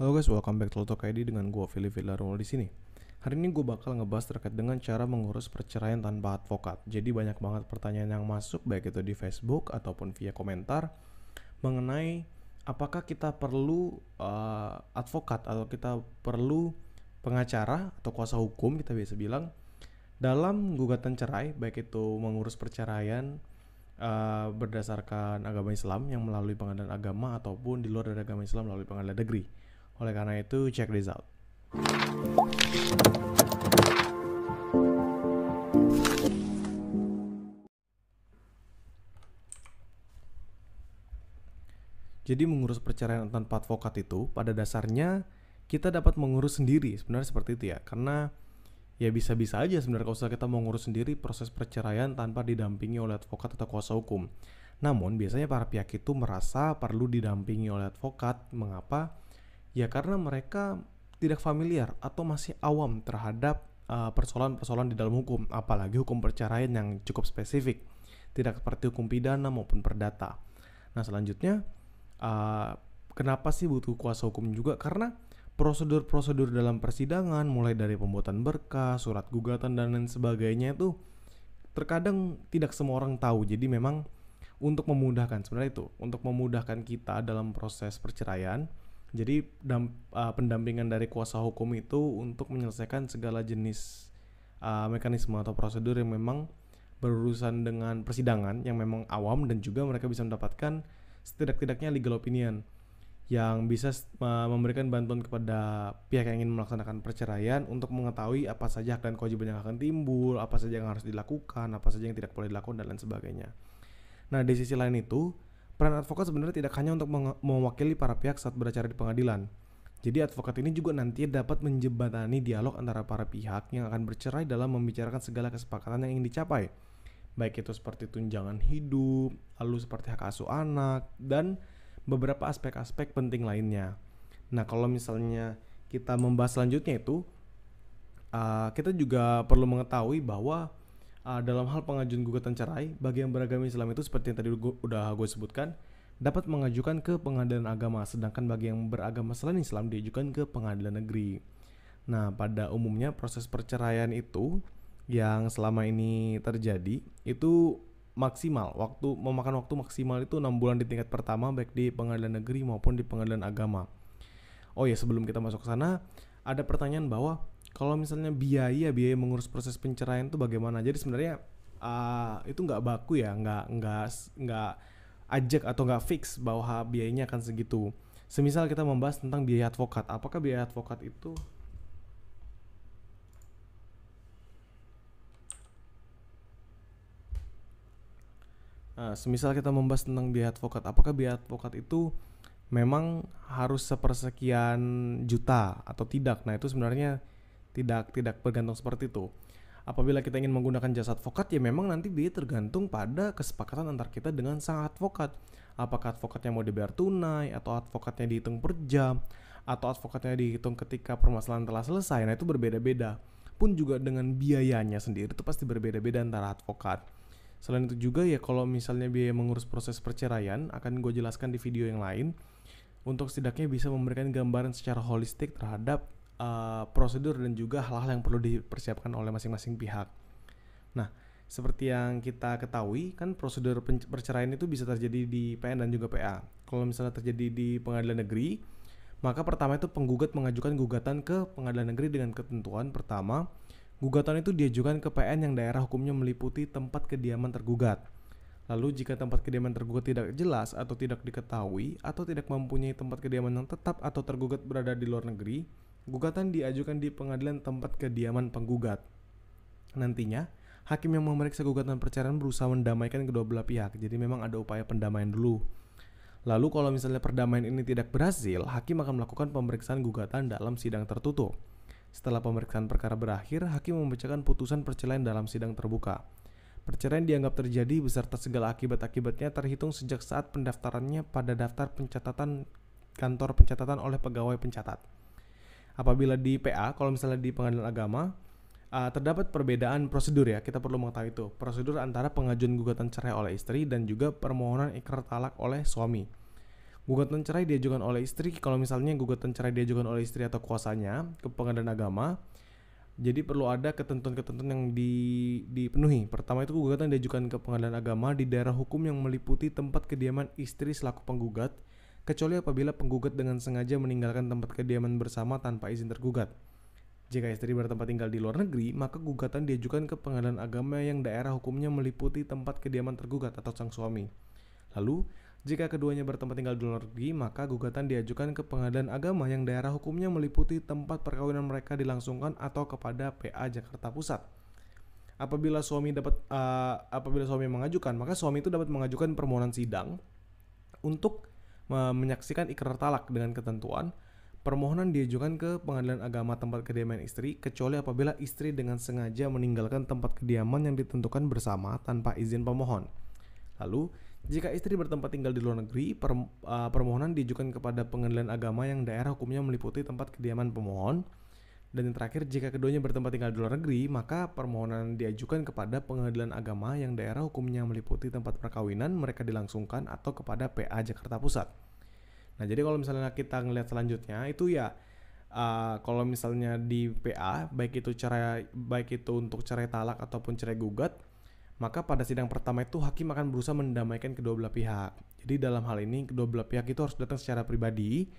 Halo guys, welcome back to Lotok ID dengan gue Philip Villarol di sini. Hari ini gue bakal ngebahas terkait dengan cara mengurus perceraian tanpa advokat. Jadi banyak banget pertanyaan yang masuk baik itu di Facebook ataupun via komentar mengenai apakah kita perlu uh, advokat atau kita perlu pengacara atau kuasa hukum kita biasa bilang dalam gugatan cerai baik itu mengurus perceraian uh, berdasarkan agama Islam yang melalui pengadilan agama ataupun di luar dari agama Islam melalui pengadilan negeri. Oleh karena itu, check this out. Jadi mengurus perceraian tanpa advokat itu pada dasarnya kita dapat mengurus sendiri sebenarnya seperti itu ya karena ya bisa-bisa aja sebenarnya kalau kita mau ngurus sendiri proses perceraian tanpa didampingi oleh advokat atau kuasa hukum. Namun biasanya para pihak itu merasa perlu didampingi oleh advokat. Mengapa? Ya karena mereka tidak familiar atau masih awam terhadap eh, persoalan-persoalan di dalam hukum, apalagi hukum perceraian yang cukup spesifik, tidak seperti hukum pidana maupun perdata. Nah, selanjutnya, uh, kenapa sih butuh kuasa hukum juga? Karena prosedur-prosedur dalam persidangan, mulai dari pembuatan berkas, surat gugatan, dan lain sebagainya, itu terkadang tidak semua orang tahu. Jadi, memang untuk memudahkan, sebenarnya itu untuk memudahkan kita dalam proses perceraian jadi damp, uh, ah, pendampingan dari kuasa hukum itu untuk menyelesaikan segala jenis uh, mekanisme atau prosedur yang memang berurusan dengan persidangan yang memang awam dan juga mereka bisa mendapatkan setidak-tidaknya legal opinion yang bisa memberikan bantuan kepada pihak yang ingin melaksanakan perceraian untuk mengetahui apa saja hak dan kewajiban yang akan timbul, apa saja yang harus dilakukan, apa saja yang tidak boleh dilakukan dan lain sebagainya. Nah, di sisi lain itu Peran advokat sebenarnya tidak hanya untuk mewakili para pihak saat beracara di pengadilan. Jadi advokat ini juga nanti dapat menjembatani dialog antara para pihak yang akan bercerai dalam membicarakan segala kesepakatan yang ingin dicapai. Baik itu seperti tunjangan hidup, lalu seperti hak asuh anak, dan beberapa aspek-aspek penting lainnya. Nah kalau misalnya kita membahas selanjutnya itu, ah, kita juga perlu mengetahui bahwa uh, dalam hal pengajuan gugatan cerai, bagi yang beragama Islam itu seperti yang tadi gua, udah gue sebutkan, dapat mengajukan ke pengadilan agama, sedangkan bagi yang beragama selain Islam diajukan ke pengadilan negeri. Nah, pada umumnya proses perceraian itu yang selama ini terjadi itu maksimal waktu memakan waktu maksimal itu enam bulan di tingkat pertama baik di pengadilan negeri maupun di pengadilan agama. Oh ya sebelum kita masuk ke sana ada pertanyaan bahwa kalau misalnya biaya biaya mengurus proses penceraian itu bagaimana? Jadi sebenarnya uh, itu nggak baku ya, nggak nggak nggak ajak atau nggak fix bahwa biayanya akan segitu. Semisal kita membahas tentang biaya advokat, apakah biaya advokat itu Nah, semisal kita membahas tentang biaya advokat, apakah biaya advokat itu memang harus sepersekian juta atau tidak? Nah, itu sebenarnya tidak tidak bergantung seperti itu apabila kita ingin menggunakan jasa advokat ya memang nanti biaya tergantung pada kesepakatan antar kita dengan sang advokat apakah advokatnya mau dibayar tunai atau advokatnya dihitung per jam atau advokatnya dihitung ketika permasalahan telah selesai nah itu berbeda-beda pun juga dengan biayanya sendiri itu pasti berbeda-beda antara advokat selain itu juga ya kalau misalnya biaya mengurus proses perceraian akan gue jelaskan di video yang lain untuk setidaknya bisa memberikan gambaran secara holistik terhadap Eh, prosedur dan juga hal-hal yang perlu dipersiapkan oleh masing-masing pihak. Nah, seperti yang kita ketahui kan prosedur perceraian itu bisa terjadi di PN dan juga PA. Kalau misalnya terjadi di pengadilan negeri, maka pertama itu penggugat mengajukan gugatan ke pengadilan negeri dengan ketentuan pertama, gugatan itu diajukan ke PN yang daerah hukumnya meliputi tempat kediaman tergugat. Lalu jika tempat kediaman tergugat tidak jelas atau tidak diketahui atau tidak mempunyai tempat kediaman yang tetap atau tergugat berada di luar negeri, Gugatan diajukan di pengadilan tempat kediaman penggugat. Nantinya, hakim yang memeriksa gugatan perceraian berusaha mendamaikan kedua belah pihak. Jadi memang ada upaya pendamaian dulu. Lalu kalau misalnya perdamaian ini tidak berhasil, hakim akan melakukan pemeriksaan gugatan dalam sidang tertutup. Setelah pemeriksaan perkara berakhir, hakim membacakan putusan perceraian dalam sidang terbuka. Perceraian dianggap terjadi beserta segala akibat-akibatnya terhitung sejak saat pendaftarannya pada daftar pencatatan kantor pencatatan oleh pegawai pencatat apabila di PA kalau misalnya di pengadilan agama uh, terdapat perbedaan prosedur ya kita perlu mengetahui itu prosedur antara pengajuan gugatan cerai oleh istri dan juga permohonan ikrar talak oleh suami gugatan cerai diajukan oleh istri kalau misalnya gugatan cerai diajukan oleh istri atau kuasanya ke pengadilan agama jadi perlu ada ketentuan-ketentuan yang di, dipenuhi. Pertama itu gugatan diajukan ke pengadilan agama di daerah hukum yang meliputi tempat kediaman istri selaku penggugat kecuali apabila penggugat dengan sengaja meninggalkan tempat kediaman bersama tanpa izin tergugat. Jika istri bertempat tinggal di luar negeri, maka gugatan diajukan ke pengadilan agama yang daerah hukumnya meliputi tempat kediaman tergugat atau sang suami. Lalu, jika keduanya bertempat tinggal di luar negeri, maka gugatan diajukan ke pengadilan agama yang daerah hukumnya meliputi tempat perkawinan mereka dilangsungkan atau kepada PA Jakarta Pusat. Apabila suami dapat uh, apabila suami mengajukan, maka suami itu dapat mengajukan permohonan sidang untuk menyaksikan ikrar talak dengan ketentuan permohonan diajukan ke pengadilan agama tempat kediaman istri kecuali apabila istri dengan sengaja meninggalkan tempat kediaman yang ditentukan bersama tanpa izin pemohon. Lalu, jika istri bertempat tinggal di luar negeri, per, uh, ah, permohonan diajukan kepada pengadilan agama yang daerah hukumnya meliputi tempat kediaman pemohon dan yang terakhir, jika keduanya bertempat tinggal di luar negeri, maka permohonan diajukan kepada pengadilan agama yang daerah hukumnya meliputi tempat perkawinan mereka dilangsungkan atau kepada PA Jakarta Pusat. Nah, jadi kalau misalnya kita ngelihat selanjutnya, itu ya uh, kalau misalnya di PA, baik itu cerai, baik itu untuk cerai talak ataupun cerai gugat, maka pada sidang pertama itu hakim akan berusaha mendamaikan kedua belah pihak. Jadi dalam hal ini kedua belah pihak itu harus datang secara pribadi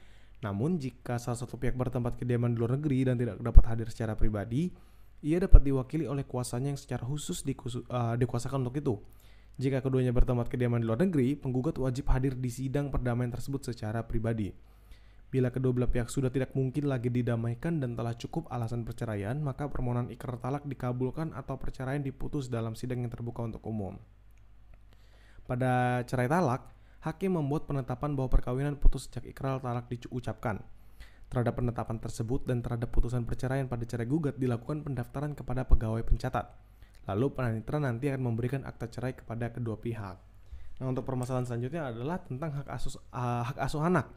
namun jika salah satu pihak bertempat kediaman di luar negeri dan tidak dapat hadir secara pribadi, ia dapat diwakili oleh kuasanya yang secara khusus dikusu, uh, dikuasakan untuk itu. Jika keduanya bertempat kediaman di luar negeri, penggugat wajib hadir di sidang perdamaian tersebut secara pribadi. Bila kedua belah pihak sudah tidak mungkin lagi didamaikan dan telah cukup alasan perceraian, maka permohonan ikrar talak dikabulkan atau perceraian diputus dalam sidang yang terbuka untuk umum. Pada cerai talak, hakim membuat penetapan bahwa perkawinan putus sejak ikrar talak diucapkan. Terhadap penetapan tersebut dan terhadap putusan perceraian pada cerai gugat dilakukan pendaftaran kepada pegawai pencatat. Lalu penanitra nanti akan memberikan akta cerai kepada kedua pihak. Nah, untuk permasalahan selanjutnya adalah tentang hak asus uh, ah, hak asuh anak.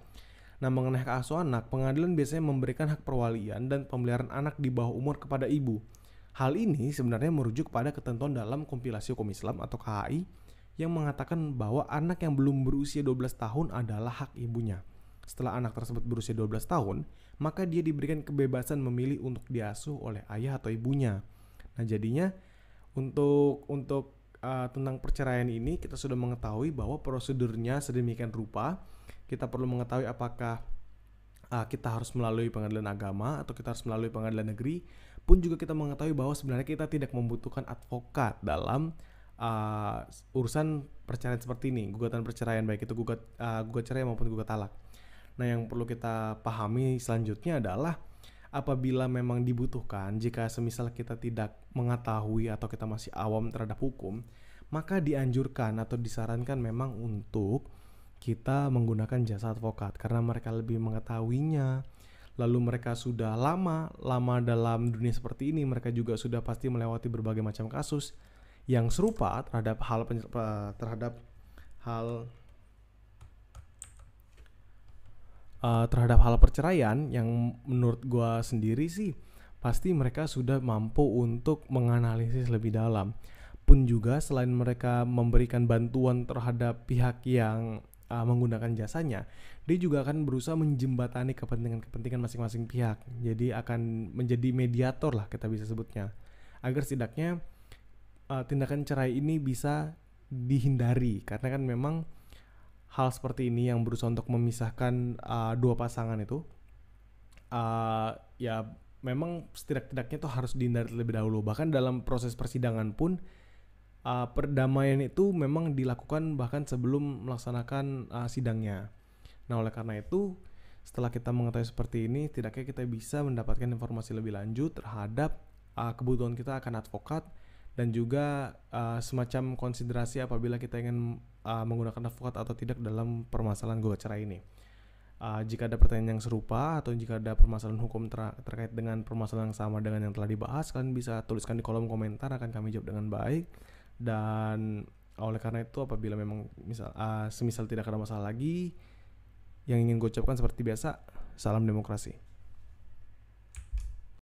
Nah, mengenai hak asuh anak, pengadilan biasanya memberikan hak perwalian dan pemeliharaan anak di bawah umur kepada ibu. Hal ini sebenarnya merujuk pada ketentuan dalam kompilasi hukum Islam atau KHI yang mengatakan bahwa anak yang belum berusia 12 tahun adalah hak ibunya. Setelah anak tersebut berusia 12 tahun, maka dia diberikan kebebasan memilih untuk diasuh oleh ayah atau ibunya. Nah, jadinya untuk untuk uh, tentang perceraian ini kita sudah mengetahui bahwa prosedurnya sedemikian rupa. Kita perlu mengetahui apakah uh, kita harus melalui pengadilan agama atau kita harus melalui pengadilan negeri. Pun juga kita mengetahui bahwa sebenarnya kita tidak membutuhkan advokat dalam uh, urusan perceraian seperti ini, gugatan perceraian baik itu gugat uh, gugat cerai maupun gugat talak. Nah, yang perlu kita pahami selanjutnya adalah apabila memang dibutuhkan, jika semisal kita tidak mengetahui atau kita masih awam terhadap hukum, maka dianjurkan atau disarankan memang untuk kita menggunakan jasa advokat karena mereka lebih mengetahuinya. Lalu mereka sudah lama, lama dalam dunia seperti ini, mereka juga sudah pasti melewati berbagai macam kasus yang serupa terhadap hal eh, terhadap hal uh, terhadap hal perceraian yang menurut gue sendiri sih pasti mereka sudah mampu untuk menganalisis lebih dalam. Pun juga selain mereka memberikan bantuan terhadap pihak yang uh, menggunakan jasanya, dia juga akan berusaha menjembatani kepentingan-kepentingan masing-masing pihak. Jadi akan menjadi mediator lah kita bisa sebutnya. Agar setidaknya uh, tindakan cerai ini bisa dihindari karena kan memang hal seperti ini yang berusaha untuk memisahkan uh, dua pasangan itu uh, ya memang setidak-tidaknya itu harus dihindari terlebih dahulu bahkan dalam proses persidangan pun uh, perdamaian itu memang dilakukan bahkan sebelum melaksanakan uh, sidangnya nah oleh karena itu setelah kita mengetahui seperti ini tidaknya kita bisa mendapatkan informasi lebih lanjut terhadap uh, kebutuhan kita akan advokat dan juga uh, semacam konsiderasi apabila kita ingin uh, menggunakan advokat atau tidak dalam permasalahan gugat cerai ini. Uh, jika ada pertanyaan yang serupa atau jika ada permasalahan hukum ter terkait dengan permasalahan yang sama dengan yang telah dibahas, kalian bisa tuliskan di kolom komentar akan kami jawab dengan baik. Dan oleh karena itu apabila memang misal uh, semisal tidak ada masalah lagi yang ingin gue ucapkan seperti biasa, salam demokrasi.